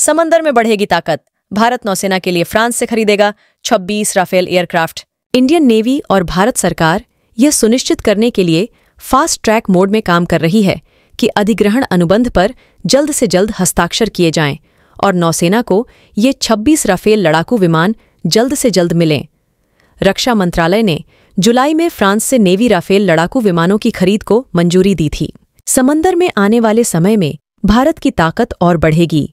समंदर में बढ़ेगी ताकत भारत नौसेना के लिए फ्रांस से खरीदेगा 26 राफेल एयरक्राफ्ट इंडियन नेवी और भारत सरकार यह सुनिश्चित करने के लिए फास्ट ट्रैक मोड में काम कर रही है कि अधिग्रहण अनुबंध पर जल्द से जल्द हस्ताक्षर किए जाएं और नौसेना को ये 26 राफेल लड़ाकू विमान जल्द से जल्द मिलें रक्षा मंत्रालय ने जुलाई में फ्रांस से नेवी राफेल लड़ाकू विमानों की खरीद को मंजूरी दी थी समंदर में आने वाले समय में भारत की ताकत और बढ़ेगी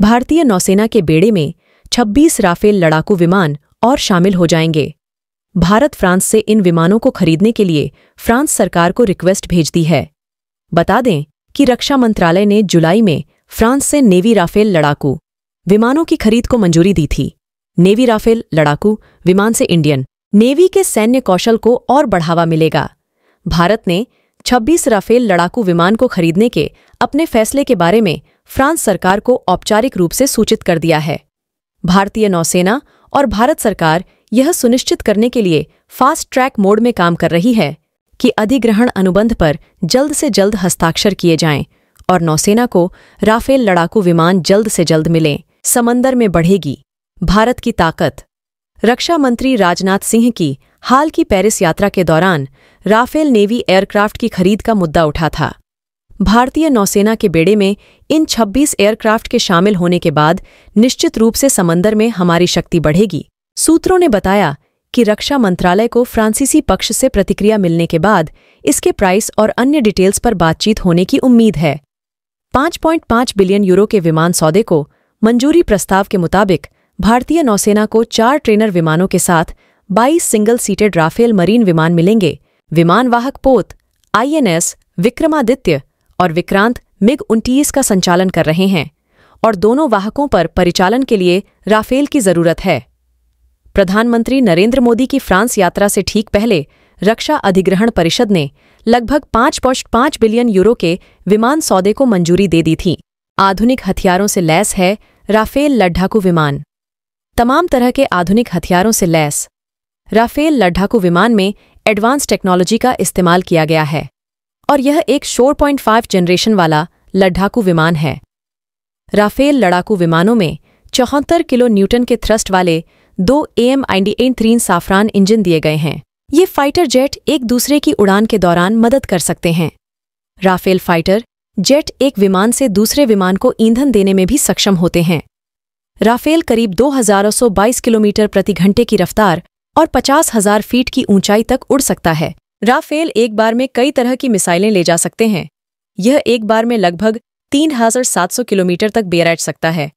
भारतीय नौसेना के बेड़े में 26 राफेल लड़ाकू विमान और शामिल हो जाएंगे भारत फ्रांस से इन विमानों को खरीदने के लिए फ्रांस सरकार को रिक्वेस्ट भेज दी है बता दें कि रक्षा मंत्रालय ने जुलाई में फ्रांस से नेवी राफेल लड़ाकू विमानों की खरीद को मंजूरी दी थी नेवी राफेल लड़ाकू विमान से इंडियन नेवी के सैन्य कौशल को और बढ़ावा मिलेगा भारत ने 26 राफेल लड़ाकू विमान को खरीदने के अपने फैसले के बारे में फ्रांस सरकार को औपचारिक रूप से सूचित कर दिया है भारतीय नौसेना और भारत सरकार यह सुनिश्चित करने के लिए फास्ट ट्रैक मोड में काम कर रही है कि अधिग्रहण अनुबंध पर जल्द से जल्द हस्ताक्षर किए जाएं और नौसेना को राफेल लड़ाकू विमान जल्द से जल्द मिले समंदर में बढ़ेगी भारत की ताकत रक्षा मंत्री राजनाथ सिंह की हाल की पेरिस यात्रा के दौरान राफेल नेवी एयरक्राफ्ट की खरीद का मुद्दा उठा था भारतीय नौसेना के बेड़े में इन 26 एयरक्राफ्ट के शामिल होने के बाद निश्चित रूप से समंदर में हमारी शक्ति बढ़ेगी सूत्रों ने बताया कि रक्षा मंत्रालय को फ्रांसीसी पक्ष से प्रतिक्रिया मिलने के बाद इसके प्राइस और अन्य डिटेल्स पर बातचीत होने की उम्मीद है 5.5 बिलियन यूरो के विमान सौदे को मंजूरी प्रस्ताव के मुताबिक भारतीय नौसेना को चार ट्रेनर विमानों के साथ 22 सिंगल सीटेड राफेल मरीन विमान मिलेंगे विमानवाहक पोत आईएनएस विक्रमादित्य और विक्रांत मिग उनतीस का संचालन कर रहे हैं और दोनों वाहकों पर परिचालन के लिए राफेल की जरूरत है प्रधानमंत्री नरेंद्र मोदी की फ्रांस यात्रा से ठीक पहले रक्षा अधिग्रहण परिषद ने लगभग पांच पॉइंट पांच बिलियन यूरो के विमान सौदे को मंजूरी दे दी थी आधुनिक हथियारों से लैस है राफेल लड्ढाकू विमान तमाम तरह के आधुनिक हथियारों से लैस राफेल लड़ाकू विमान में एडवांस टेक्नोलॉजी का इस्तेमाल किया गया है और यह एक शोर पॉइंट फाइव जनरेशन वाला लड़ाकू विमान है राफेल लड़ाकू विमानों में चौहत्तर किलो न्यूटन के थ्रस्ट वाले दो ए एम एन थ्रीन साफरान इंजन दिए गए हैं ये फाइटर जेट एक दूसरे की उड़ान के दौरान मदद कर सकते हैं राफेल फाइटर जेट एक विमान से दूसरे विमान को ईंधन देने में भी सक्षम होते हैं राफेल करीब दो किलोमीटर प्रति घंटे की रफ्तार और पचास हजार फीट की ऊंचाई तक उड़ सकता है राफेल एक बार में कई तरह की मिसाइलें ले जा सकते हैं यह एक बार में लगभग तीन हजार सात सौ किलोमीटर तक बेरैट सकता है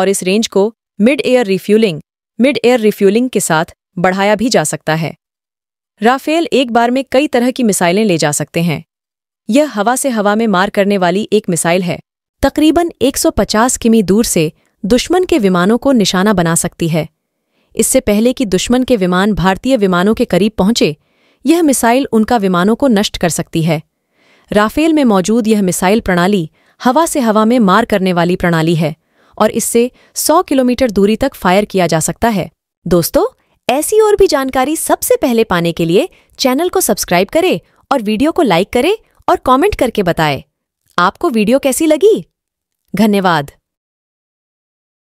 और इस रेंज को mid air refuelling mid air refuelling के साथ बढ़ाया भी जा सकता है राफेल एक बार में कई तरह की मिसाइलें ले जा सकते हैं यह हवा से हवा में मार करने वाली एक मिसाइल है तकरीबन 150 किमी दूर से दुश्मन के विमानों को निशाना बना सकती है इससे पहले कि दुश्मन के विमान भारतीय विमानों के करीब पहुंचे यह मिसाइल उनका विमानों को नष्ट कर सकती है राफेल में मौजूद यह मिसाइल प्रणाली हवा से हवा में मार करने वाली प्रणाली है और इससे 100 किलोमीटर दूरी तक फायर किया जा सकता है दोस्तों ऐसी और भी जानकारी सबसे पहले पाने के लिए चैनल को सब्सक्राइब करें और वीडियो को लाइक करें और कमेंट करके बताएं आपको वीडियो कैसी लगी धन्यवाद